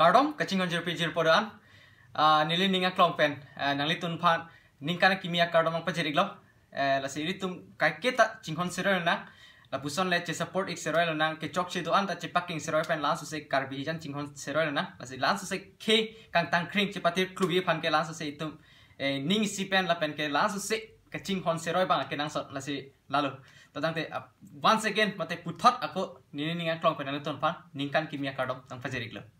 kardom kachingon jir pijir podan ah, nili ninga klong pen ah, litun tun ning kana kimia kardom ang pajirik lo eh, la siri tum kai keta chingon siroi nang la puson le support ik siroi lo ke chok che doan ta che packing siroi pen lan susek karbi jan chingon siroi nang la si lan susek ke kang tang kring che patir klubi e pan ke lan susek tum eh, ning si pen la pen ke lan susek hon honseroi bang nang sot lasi lalu tadang te ah, once again mate putot aku nini ningan klong litun pan ningkan kimia kardom tang fajerik lo